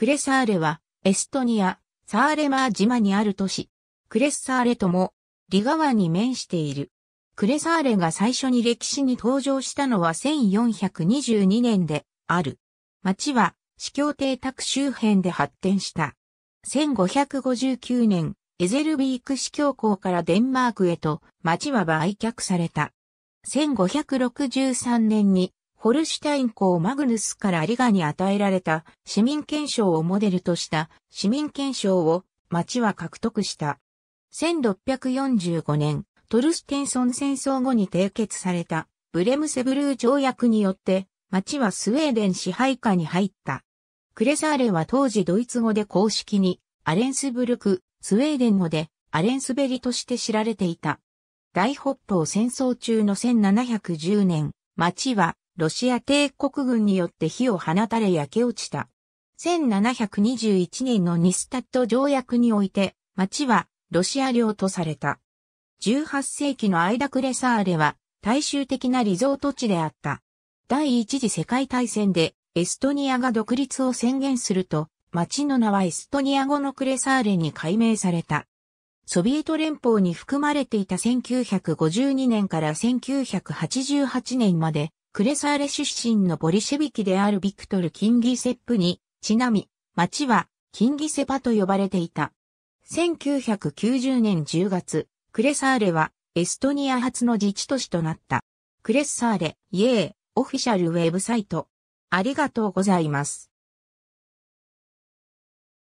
クレサーレは、エストニア、サーレマー島にある都市。クレッサーレとも、リガ湾に面している。クレサーレが最初に歴史に登場したのは1422年である。町は、司教邸宅周辺で発展した。1559年、エゼルビーク司教校からデンマークへと、町は売却された。1563年にホルシュタイン公マグヌスからリガに与えられた市民憲章をモデルとした市民憲章を町は獲得した。1645年、トルステンソン戦争後に締結されたブレムセブルー条約によって町はスウェーデン支配下に入った。クレサーレは当時ドイツ語で公式にアレンスブルク、スウェーデン語でアレンスベリとして知られていた。大北方戦争中の1710年、町はロシア帝国軍によって火を放たれ焼け落ちた。1721年のニスタット条約において、町はロシア領とされた。18世紀のアイダクレサーレは大衆的なリゾート地であった。第一次世界大戦でエストニアが独立を宣言すると、町の名はエストニア語のクレサーレに改名された。ソビエト連邦に含まれていた1952年から1988年までクレサーレ出身のボリシェビキであるビクトル・キンギセップに、ちなみ、町は、キンギセパと呼ばれていた。1990年10月、クレサーレは、エストニア初の自治都市となった。クレッサーレ、イエー、オフィシャルウェブサイト。ありがとうございます。